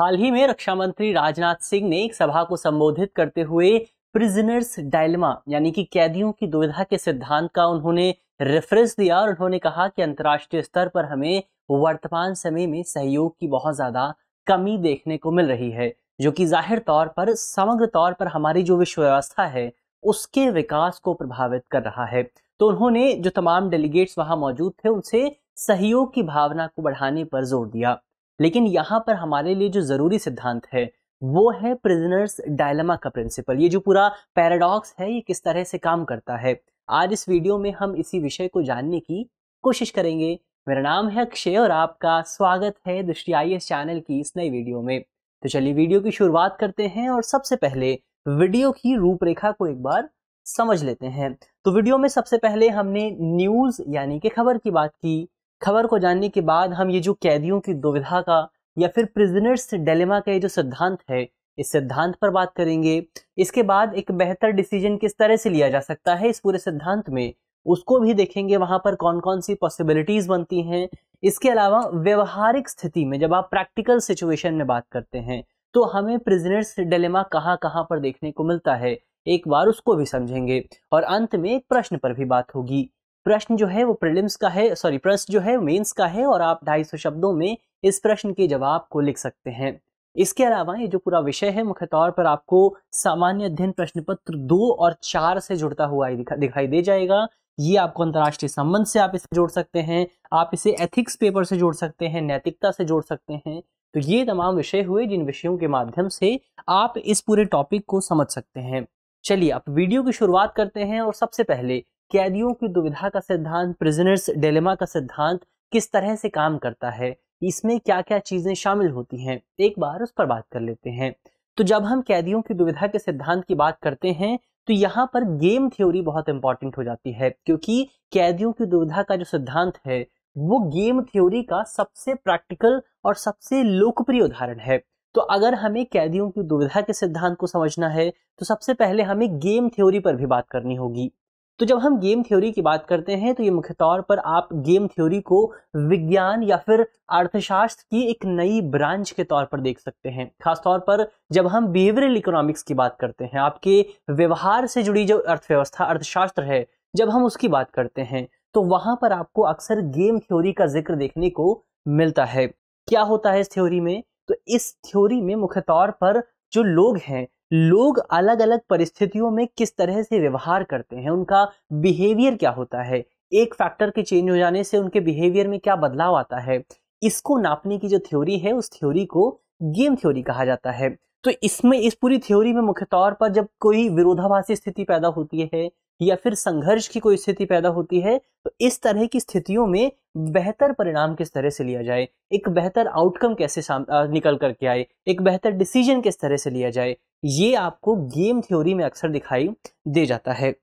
हाल ही में रक्षा मंत्री राजनाथ सिंह ने एक सभा को संबोधित करते हुए प्रिजनर्स डायलमा यानी कि कैदियों की दुविधा के सिद्धांत का उन्होंने रेफरेंस दिया और उन्होंने कहा कि अंतर्राष्ट्रीय स्तर पर हमें वर्तमान समय में सहयोग की बहुत ज़्यादा कमी देखने को मिल रही है जो कि जाहिर तौर पर समग्र तौर पर हमारी जो विश्व व्यवस्था है उसके विकास को प्रभावित कर रहा है तो उन्होंने जो तमाम डेलीगेट्स वहां मौजूद थे उनसे सहयोग की भावना को बढ़ाने पर जोर दिया लेकिन यहाँ पर हमारे लिए जो ज़रूरी सिद्धांत है वो है प्रिजनर्स डायलमा का प्रिंसिपल ये जो पूरा पैराडॉक्स है ये किस तरह से काम करता है आज इस वीडियो में हम इसी विषय को जानने की कोशिश करेंगे मेरा नाम है अक्षय और आपका स्वागत है दृष्टि आई चैनल की इस नई वीडियो में तो चलिए वीडियो की शुरुआत करते हैं और सबसे पहले वीडियो की रूपरेखा को एक बार समझ लेते हैं तो वीडियो में सबसे पहले हमने न्यूज़ यानी कि खबर की बात की खबर को जानने के बाद हम ये जो कैदियों की दुविधा का या फिर प्रिजनर्स डेलेमा का ये जो सिद्धांत है इस सिद्धांत पर बात करेंगे इसके बाद एक बेहतर डिसीजन किस तरह से लिया जा सकता है इस पूरे सिद्धांत में उसको भी देखेंगे वहां पर कौन कौन सी पॉसिबिलिटीज़ बनती हैं इसके अलावा व्यवहारिक स्थिति में जब आप प्रैक्टिकल सिचुएशन में बात करते हैं तो हमें प्रिजनर्स डेलेमा कहाँ कहाँ पर देखने को मिलता है एक बार उसको भी समझेंगे और अंत में एक प्रश्न पर भी बात होगी प्रश्न जो है वो प्रिलिम्स का है सॉरी प्रश्न जो है मेंस का है और आप 250 शब्दों में इस प्रश्न के जवाब को लिख सकते हैं इसके अलावा ये जो पूरा विषय है मुख्य तौर पर आपको सामान्य अध्ययन प्रश्न पत्र दो और चार से जुड़ता हुआ दिखा, दिखाई दे जाएगा ये आपको अंतर्राष्ट्रीय संबंध से आप इसे जोड़ सकते हैं आप इसे एथिक्स पेपर से जोड़ सकते हैं नैतिकता से जोड़ सकते हैं तो ये तमाम विषय हुए जिन विषयों के माध्यम से आप इस पूरे टॉपिक को समझ सकते हैं चलिए आप वीडियो की शुरुआत करते हैं और सबसे पहले कैदियों की दुविधा का सिद्धांत प्रिजनर्स डेलेमा का सिद्धांत किस तरह से काम करता है इसमें क्या क्या चीजें शामिल होती हैं एक बार उस पर बात कर लेते हैं तो जब हम कैदियों की दुविधा के सिद्धांत की बात करते हैं तो यहाँ पर गेम थ्योरी बहुत इंपॉर्टेंट हो जाती है क्योंकि कैदियों की दुविधा का जो सिद्धांत है वो गेम थ्योरी का सबसे प्रैक्टिकल और सबसे लोकप्रिय उदाहरण है तो अगर हमें कैदियों की दुविधा के सिद्धांत को समझना है तो सबसे पहले हमें गेम थ्योरी पर भी बात करनी होगी तो जब हम गेम थ्योरी की बात करते हैं तो ये मुख्य तौर पर आप गेम थ्योरी को विज्ञान या फिर अर्थशास्त्र की एक नई ब्रांच के तौर पर देख सकते हैं खासतौर पर जब हम बिहेवियरल इकोनॉमिक्स की बात करते हैं आपके व्यवहार से जुड़ी जो अर्थव्यवस्था अर्थशास्त्र है जब हम उसकी बात करते हैं तो वहां पर आपको अक्सर गेम थ्योरी का जिक्र देखने को मिलता है क्या होता है इस थ्योरी में तो इस थ्योरी में मुख्य तौर पर जो लोग हैं लोग अलग अलग परिस्थितियों में किस तरह से व्यवहार करते हैं उनका बिहेवियर क्या होता है एक फैक्टर के चेंज हो जाने से उनके बिहेवियर में क्या बदलाव आता है इसको नापने की जो थ्योरी है उस थ्योरी को गेम थ्योरी कहा जाता है तो इसमें इस पूरी थ्योरी में मुख्य तौर पर जब कोई विरोधाभासी स्थिति पैदा होती है या फिर संघर्ष की कोई स्थिति पैदा होती है तो इस तरह की स्थितियों में बेहतर परिणाम किस तरह से लिया जाए एक बेहतर आउटकम कैसे निकल करके आए एक बेहतर डिसीजन किस तरह से लिया जाए ये आपको गेम थ्योरी में अक्सर दिखाई दे जाता है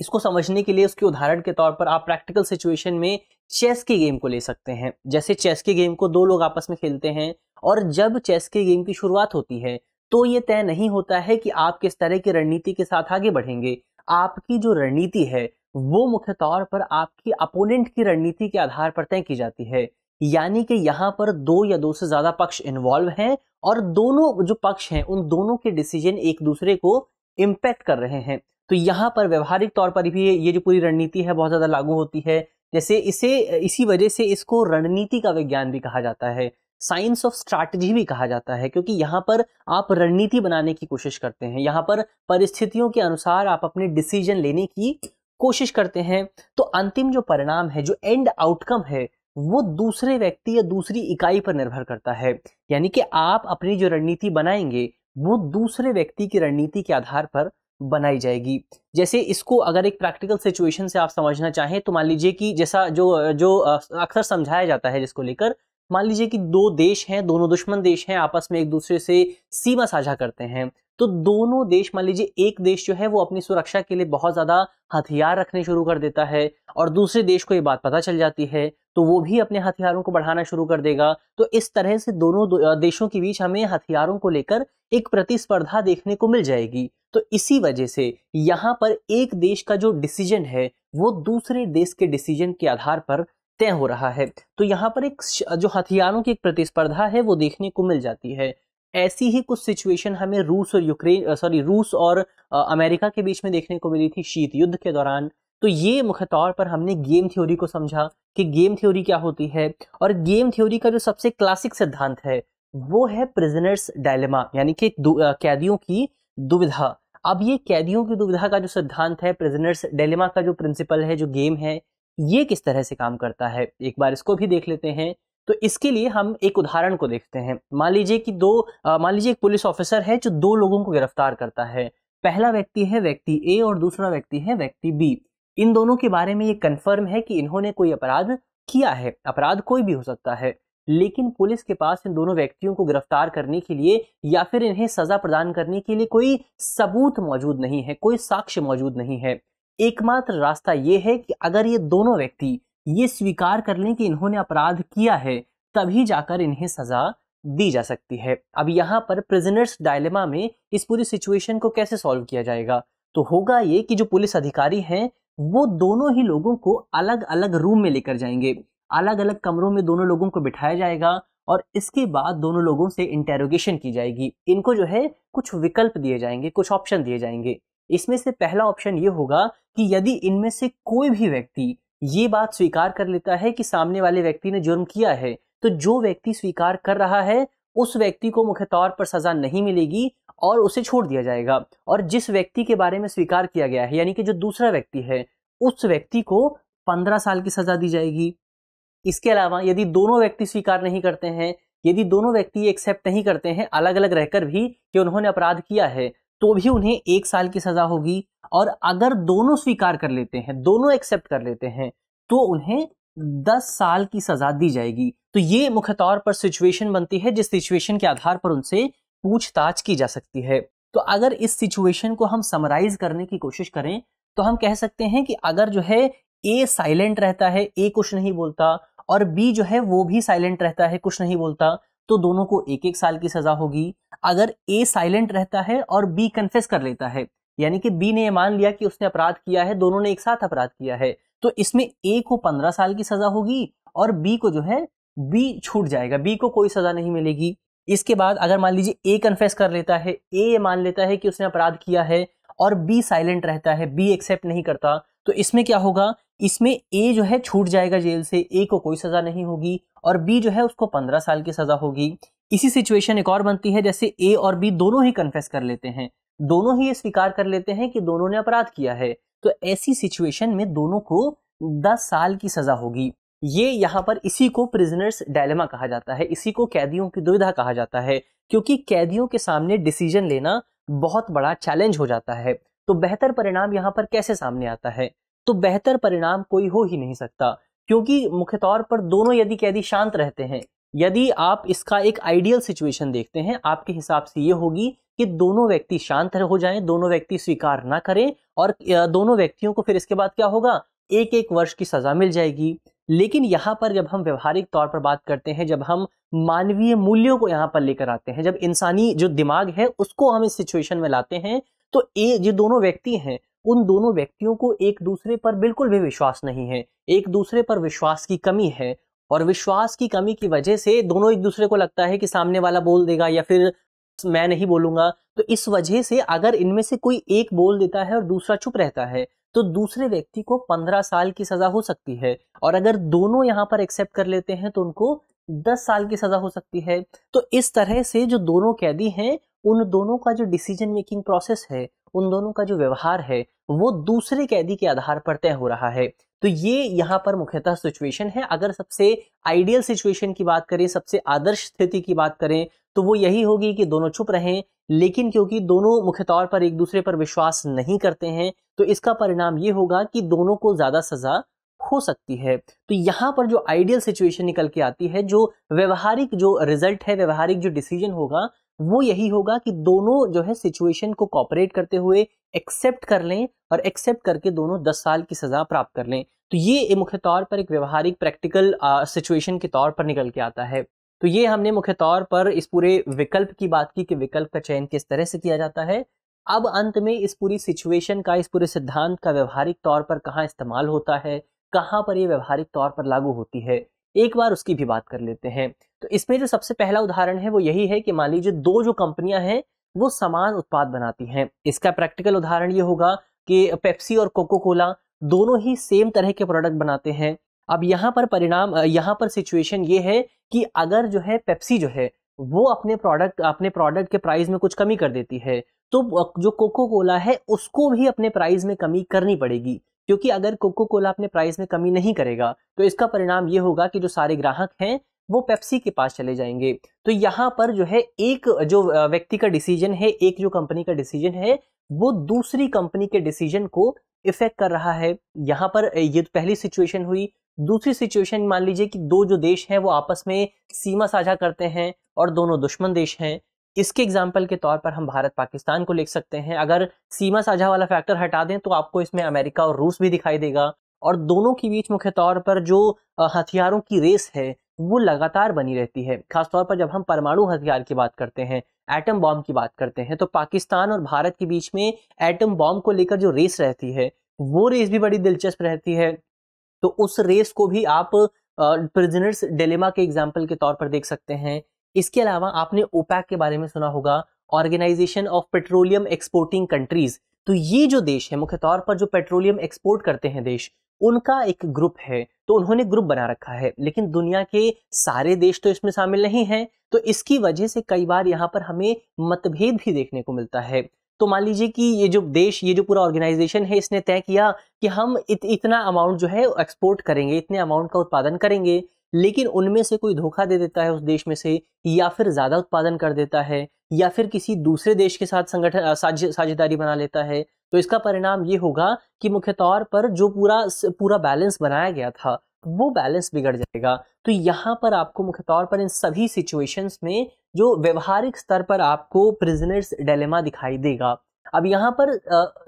इसको समझने के लिए उसके उदाहरण के तौर पर आप प्रैक्टिकल सिचुएशन में चेस के गेम को ले सकते हैं जैसे चेस के गेम को दो लोग आपस में खेलते हैं और जब चेस के गेम की शुरुआत होती है तो ये तय नहीं होता है कि आप किस तरह की रणनीति के साथ आगे बढ़ेंगे आपकी जो रणनीति है वो मुख्य तौर पर आपकी अपोनेंट की रणनीति के आधार पर तय की जाती है यानी कि यहाँ पर दो या दो से ज़्यादा पक्ष इन्वॉल्व हैं और दोनों जो पक्ष हैं उन दोनों के डिसीजन एक दूसरे को इम्पैक्ट कर रहे हैं तो यहाँ पर व्यवहारिक तौर पर भी ये जो पूरी रणनीति है बहुत ज़्यादा लागू होती है जैसे इसे इसी वजह से इसको रणनीति का विज्ञान भी कहा जाता है साइंस ऑफ स्ट्रैटेजी भी कहा जाता है क्योंकि यहाँ पर आप रणनीति बनाने की कोशिश करते हैं यहाँ पर परिस्थितियों के अनुसार आप अपने डिसीजन लेने की कोशिश करते हैं तो अंतिम जो परिणाम है जो एंड आउटकम है वो दूसरे व्यक्ति या दूसरी इकाई पर निर्भर करता है यानी कि आप अपनी जो रणनीति बनाएंगे वो दूसरे व्यक्ति की रणनीति के आधार पर बनाई जाएगी जैसे इसको अगर एक प्रैक्टिकल सिचुएशन से आप समझना चाहें तो मान लीजिए कि जैसा जो जो अक्सर समझाया जाता है जिसको लेकर मान लीजिए कि दो देश हैं दोनों दुश्मन देश हैं आपस में एक दूसरे से सीमा साझा करते हैं तो दोनों देश मान लीजिए एक देश जो है वो अपनी सुरक्षा के लिए बहुत ज़्यादा हथियार रखने शुरू कर देता है और दूसरे देश को ये बात पता चल जाती है तो वो भी अपने हथियारों को बढ़ाना शुरू कर देगा तो इस तरह से दोनों देशों के बीच हमें हथियारों को लेकर एक प्रतिस्पर्धा देखने को मिल जाएगी तो इसी वजह से यहाँ पर एक देश का जो डिसीजन है वो दूसरे देश के डिसीजन के आधार पर तय हो रहा है तो यहाँ पर एक जो हथियारों की एक प्रतिस्पर्धा है वो देखने को मिल जाती है ऐसी ही कुछ सिचुएशन हमें रूस और यूक्रेन सॉरी रूस और अमेरिका के बीच में देखने को मिली थी शीत युद्ध के दौरान तो ये मुख्य तौर पर हमने गेम थ्योरी को समझा कि गेम थ्योरी क्या होती है और गेम थ्योरी का जो सबसे क्लासिक सिद्धांत है वो है प्रिजनर्स डायलेमा यानी कि कैदियों की दुविधा अब ये कैदियों की दुविधा का जो सिद्धांत है प्रिजनर्स डेलिमा का जो प्रिंसिपल है जो गेम है ये किस तरह से काम करता है एक बार इसको भी देख लेते हैं तो इसके लिए हम एक उदाहरण को देखते हैं मान लीजिए कि दो मान लीजिए एक पुलिस ऑफिसर है जो दो लोगों को गिरफ्तार करता है पहला व्यक्ति है व्यक्ति ए और दूसरा व्यक्ति है व्यक्ति बी इन दोनों के बारे में ये कन्फर्म है कि इन्होंने कोई अपराध किया है अपराध कोई भी हो सकता है लेकिन पुलिस के पास इन दोनों व्यक्तियों को गिरफ्तार करने के लिए या फिर इन्हें सजा प्रदान करने के लिए कोई सबूत मौजूद नहीं है कोई साक्ष्य मौजूद नहीं है एकमात्र रास्ता ये है कि अगर ये दोनों व्यक्ति ये स्वीकार कर लें कि इन्होंने अपराध किया है तभी जाकर इन्हें सजा दी जा सकती है अब यहाँ पर प्रिजनर्स डायलेमा में इस पूरी सिचुएशन को कैसे सॉल्व किया जाएगा तो होगा ये कि जो पुलिस अधिकारी हैं वो दोनों ही लोगों को अलग अलग रूम में लेकर जाएंगे अलग अलग कमरों में दोनों लोगों को बिठाया जाएगा और इसके बाद दोनों लोगों से इंटेरोगेशन की जाएगी इनको जो है कुछ विकल्प दिए जाएंगे कुछ ऑप्शन दिए जाएंगे इसमें से पहला ऑप्शन ये होगा कि यदि इनमें से कोई भी व्यक्ति ये बात स्वीकार कर लेता है कि सामने वाले व्यक्ति ने जुर्म किया है तो जो व्यक्ति स्वीकार कर रहा है उस व्यक्ति को मुख्य तौर पर सजा नहीं मिलेगी और उसे छोड़ दिया जाएगा और जिस व्यक्ति के बारे में स्वीकार किया गया है यानी कि जो दूसरा व्यक्ति है उस व्यक्ति को पंद्रह साल की सजा दी जाएगी इसके अलावा यदि दोनों व्यक्ति स्वीकार नहीं करते हैं यदि दोनों व्यक्ति एक्सेप्ट नहीं करते हैं अलग अलग रहकर भी कि उन्होंने अपराध किया है तो भी उन्हें एक साल की सजा होगी और अगर दोनों स्वीकार कर लेते हैं दोनों एक्सेप्ट कर लेते हैं तो उन्हें दस साल की सजा दी जाएगी तो ये मुख्य तौर पर सिचुएशन बनती है जिस सिचुएशन के आधार पर उनसे पूछताछ की जा सकती है तो अगर इस सिचुएशन को हम समराइज करने की कोशिश करें तो हम कह सकते हैं कि अगर जो है ए साइलेंट रहता है ए कुछ नहीं बोलता और बी जो है वो भी साइलेंट रहता है कुछ नहीं बोलता तो दोनों को एक एक साल की सजा होगी अगर ए साइलेंट रहता है और बी कन्फेस कर लेता है यानी कि बी ने यह मान लिया कि उसने अपराध किया है दोनों ने एक साथ अपराध किया है तो इसमें ए को पंद्रह साल की सजा होगी और बी को जो है बी छूट जाएगा बी को कोई सजा नहीं मिलेगी इसके बाद अगर मान लीजिए ए कन्फेस कर लेता है ए मान लेता है कि उसने अपराध किया है और बी साइलेंट रहता है बी एक्सेप्ट नहीं करता तो इसमें क्या होगा इसमें ए जो है छूट जाएगा जेल से ए को कोई सजा नहीं होगी और बी जो है उसको पंद्रह साल की सजा होगी इसी सिचुएशन एक और बनती है जैसे ए और बी दोनों ही कन्फेस कर लेते हैं दोनों ही ये स्वीकार कर लेते हैं कि दोनों ने अपराध किया है तो ऐसी सिचुएशन में दोनों को दस साल की सजा होगी ये यहाँ पर इसी को प्रिजनर्स डायलेमा कहा जाता है इसी को कैदियों की दुविधा कहा जाता है क्योंकि कैदियों के सामने डिसीजन लेना बहुत बड़ा चैलेंज हो जाता है तो बेहतर परिणाम यहाँ पर कैसे सामने आता है तो बेहतर परिणाम कोई हो ही नहीं सकता क्योंकि मुख्य तौर पर दोनों यदि कैदी शांत रहते हैं यदि आप इसका एक आइडियल सिचुएशन देखते हैं आपके हिसाब से ये होगी कि दोनों व्यक्ति शांत हो जाएं दोनों व्यक्ति स्वीकार ना करें और दोनों व्यक्तियों को फिर इसके बाद क्या होगा एक एक वर्ष की सजा मिल जाएगी लेकिन यहाँ पर जब हम व्यवहारिक तौर पर बात करते हैं जब हम मानवीय मूल्यों को यहाँ पर लेकर आते हैं जब इंसानी जो दिमाग है उसको हम इस सिचुएशन में लाते हैं तो ये जो दोनों व्यक्ति हैं उन दोनों व्यक्तियों को एक दूसरे पर बिल्कुल भी विश्वास नहीं है एक दूसरे पर विश्वास की कमी है और विश्वास की कमी की वजह से दोनों एक दूसरे को लगता है कि सामने वाला बोल देगा या फिर मैं नहीं बोलूंगा तो इस वजह से अगर इनमें से कोई एक बोल देता है और दूसरा चुप रहता है तो दूसरे व्यक्ति को पंद्रह साल की सजा हो सकती है और अगर दोनों यहाँ पर एक्सेप्ट कर लेते हैं तो उनको दस साल की सजा हो सकती है तो इस तरह से जो दोनों कैदी हैं उन दोनों का जो डिसीजन मेकिंग प्रोसेस है उन दोनों का जो व्यवहार है वो दूसरे कैदी के आधार पर तय हो रहा है तो ये यहाँ पर मुख्यतः सिचुएशन है अगर सबसे आइडियल सिचुएशन की बात करें सबसे आदर्श स्थिति की बात करें तो वो यही होगी कि दोनों चुप रहें लेकिन क्योंकि दोनों मुख्य तौर पर एक दूसरे पर विश्वास नहीं करते हैं तो इसका परिणाम ये होगा कि दोनों को ज़्यादा सज़ा हो सकती है तो यहाँ पर जो आइडियल सिचुएशन निकल के आती है जो व्यवहारिक जो रिजल्ट है व्यवहारिक जो डिसीजन होगा वो यही होगा कि दोनों जो है सिचुएशन को कॉपरेट करते हुए एक्सेप्ट कर लें और एक्सेप्ट करके दोनों दस साल की सज़ा प्राप्त कर लें तो ये मुख्य तौर पर एक व्यवहारिक प्रैक्टिकल सिचुएशन के तौर पर निकल के आता है तो ये हमने मुख्य तौर पर इस पूरे विकल्प की बात की कि विकल्प का चयन किस तरह से किया जाता है अब अंत में इस पूरी सिचुएशन का इस पूरे सिद्धांत का व्यवहारिक तौर पर कहाँ इस्तेमाल होता है कहाँ पर ये व्यवहारिक तौर पर लागू होती है एक बार उसकी भी बात कर लेते हैं तो इसमें जो सबसे पहला उदाहरण है वो यही है कि मान लीजिए दो जो कंपनियां हैं वो समान उत्पाद बनाती हैं इसका प्रैक्टिकल उदाहरण ये होगा कि पेप्सी और कोको कोला दोनों ही सेम तरह के प्रोडक्ट बनाते हैं अब यहाँ पर परिणाम यहाँ पर सिचुएशन ये है कि अगर जो है पेप्सी जो है वो अपने प्रोडक्ट अपने प्रोडक्ट के प्राइस में कुछ कमी कर देती है तो जो कोको कोला है उसको भी अपने प्राइस में कमी करनी पड़ेगी क्योंकि अगर कोको कोला अपने प्राइस में कमी नहीं करेगा तो इसका परिणाम ये होगा कि जो सारे ग्राहक हैं वो पेप्सी के पास चले जाएंगे तो यहाँ पर जो है एक जो व्यक्ति का डिसीजन है एक जो कंपनी का डिसीजन है वो दूसरी कंपनी के डिसीजन को इफेक्ट कर रहा है यहाँ पर ये तो पहली सिचुएशन हुई दूसरी सिचुएशन मान लीजिए कि दो जो देश हैं वो आपस में सीमा साझा करते हैं और दोनों दुश्मन देश हैं इसके एग्जाम्पल के तौर पर हम भारत पाकिस्तान को लिख सकते हैं अगर सीमा साझा वाला फैक्टर हटा दें तो आपको इसमें अमेरिका और रूस भी दिखाई देगा और दोनों के बीच मुख्य तौर पर जो हथियारों की रेस है वो लगातार बनी रहती है खासतौर पर जब हम परमाणु हथियार की बात करते हैं एटम बॉम्ब की बात करते हैं तो पाकिस्तान और भारत के बीच में एटम बॉम्ब को लेकर जो रेस रहती है वो रेस भी बड़ी दिलचस्प रहती है तो उस रेस को भी आप प्रिजनर्स डिलेमा के एग्जाम्पल के तौर पर देख सकते हैं इसके अलावा आपने ओपैक के बारे में सुना होगा organisation of petroleum exporting countries तो ये जो देश है मुख्य तौर पर जो पेट्रोलियम एक्सपोर्ट करते हैं देश उनका एक ग्रुप है तो उन्होंने ग्रुप बना रखा है लेकिन दुनिया के सारे देश तो इसमें शामिल नहीं है तो इसकी वजह से कई बार यहाँ पर हमें मतभेद भी देखने को मिलता है तो मान लीजिए कि ये जो देश ये जो पूरा ऑर्गेनाइजेशन है इसने तय किया कि हम इत, इतना अमाउंट जो है एक्सपोर्ट करेंगे इतने अमाउंट का उत्पादन करेंगे लेकिन उनमें से कोई धोखा दे देता है उस देश में से या फिर ज़्यादा उत्पादन कर देता है या फिर किसी दूसरे देश के साथ संगठन साझेदारी बना लेता है तो इसका परिणाम ये होगा कि मुख्य तौर पर जो पूरा पूरा बैलेंस बनाया गया था वो बैलेंस बिगड़ जाएगा तो यहाँ पर आपको मुख्य तौर पर इन सभी सिचुएशंस में जो व्यवहारिक स्तर पर आपको प्रिजनर्स डेलेमा दिखाई देगा अब यहाँ पर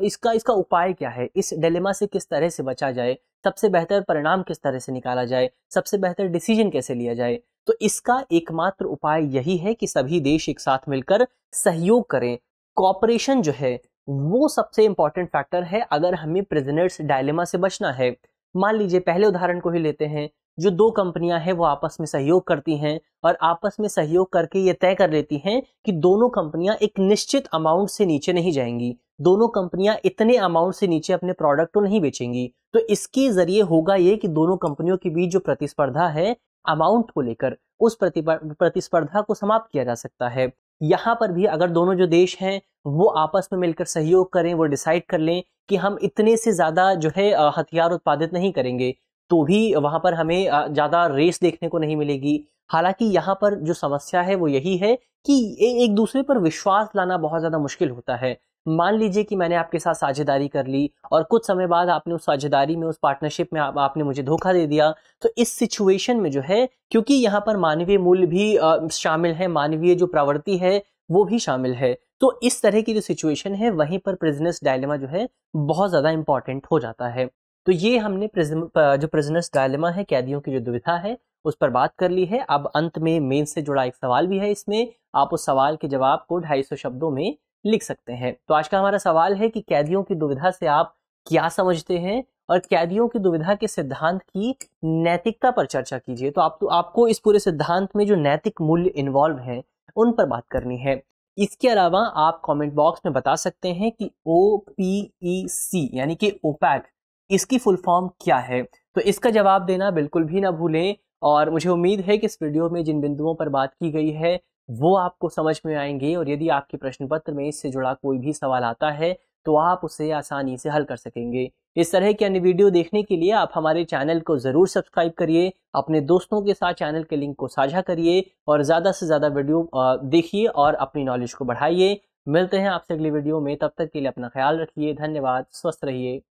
इसका इसका उपाय क्या है इस डेलेमा से किस तरह से बचा जाए सबसे बेहतर परिणाम किस तरह से निकाला जाए सबसे बेहतर डिसीजन कैसे लिया जाए तो इसका एकमात्र उपाय यही है कि सभी देश एक साथ मिलकर सहयोग करें कॉपरेशन जो है वो सबसे इंपॉर्टेंट फैक्टर है अगर हमें प्रिजनर्स डायलेमा से बचना है मान लीजिए पहले उदाहरण को ही लेते हैं जो दो कंपनियां हैं वो आपस में सहयोग करती हैं और आपस में सहयोग करके ये तय कर लेती हैं कि दोनों कंपनियां एक निश्चित अमाउंट से नीचे नहीं जाएंगी दोनों कंपनियां इतने अमाउंट से नीचे अपने प्रोडक्ट को तो नहीं बेचेंगी तो इसके जरिए होगा ये कि दोनों कंपनियों के बीच जो प्रतिस्पर्धा है अमाउंट को लेकर उस प्रतिस्पर्धा को समाप्त किया जा सकता है यहाँ पर भी अगर दोनों जो देश हैं वो आपस में मिलकर सहयोग करें वो डिसाइड कर लें कि हम इतने से ज़्यादा जो है हथियार उत्पादित नहीं करेंगे तो भी वहाँ पर हमें ज़्यादा रेस देखने को नहीं मिलेगी हालांकि यहाँ पर जो समस्या है वो यही है कि एक दूसरे पर विश्वास लाना बहुत ज़्यादा मुश्किल होता है मान लीजिए कि मैंने आपके साथ साझेदारी कर ली और कुछ समय बाद आपने उस साझेदारी में उस पार्टनरशिप में आप, आपने मुझे धोखा दे दिया तो इस सिचुएशन में जो है क्योंकि यहाँ पर मानवीय मूल्य भी आ, शामिल है मानवीय जो प्रवृत्ति है वो भी शामिल है तो इस तरह की जो सिचुएशन है वहीं पर प्रिजनेस डायलेमा जो है बहुत ज़्यादा इंपॉर्टेंट हो जाता है तो ये हमने जो प्रिजनेस डायलेमा है कैदियों की जो दुविधा है उस पर बात कर ली है अब अंत में मेन से जुड़ा एक सवाल भी है इसमें आप उस सवाल के जवाब को ढाई सौ शब्दों में लिख सकते हैं तो आज का हमारा सवाल है कि कैदियों की दुविधा से आप क्या समझते हैं और कैदियों की दुविधा के सिद्धांत की नैतिकता पर चर्चा कीजिए तो आप तो आपको इस पूरे सिद्धांत में जो नैतिक मूल्य इन्वॉल्व हैं उन पर बात करनी है इसके अलावा आप कमेंट बॉक्स में बता सकते हैं कि ओ पी ई सी यानी कि ओपैक इसकी फुल फॉर्म क्या है तो इसका जवाब देना बिल्कुल भी ना भूलें और मुझे उम्मीद है कि इस वीडियो में जिन बिंदुओं पर बात की गई है वो आपको समझ में आएंगे और यदि आपके प्रश्न पत्र में इससे जुड़ा कोई भी सवाल आता है तो आप उसे आसानी से हल कर सकेंगे इस तरह के अन्य वीडियो देखने के लिए आप हमारे चैनल को ज़रूर सब्सक्राइब करिए अपने दोस्तों के साथ चैनल के लिंक को साझा करिए और ज़्यादा से ज़्यादा वीडियो देखिए और अपनी नॉलेज को बढ़ाइए मिलते हैं आपसे अगली वीडियो में तब तक के लिए अपना ख्याल रखिए धन्यवाद स्वस्थ रहिए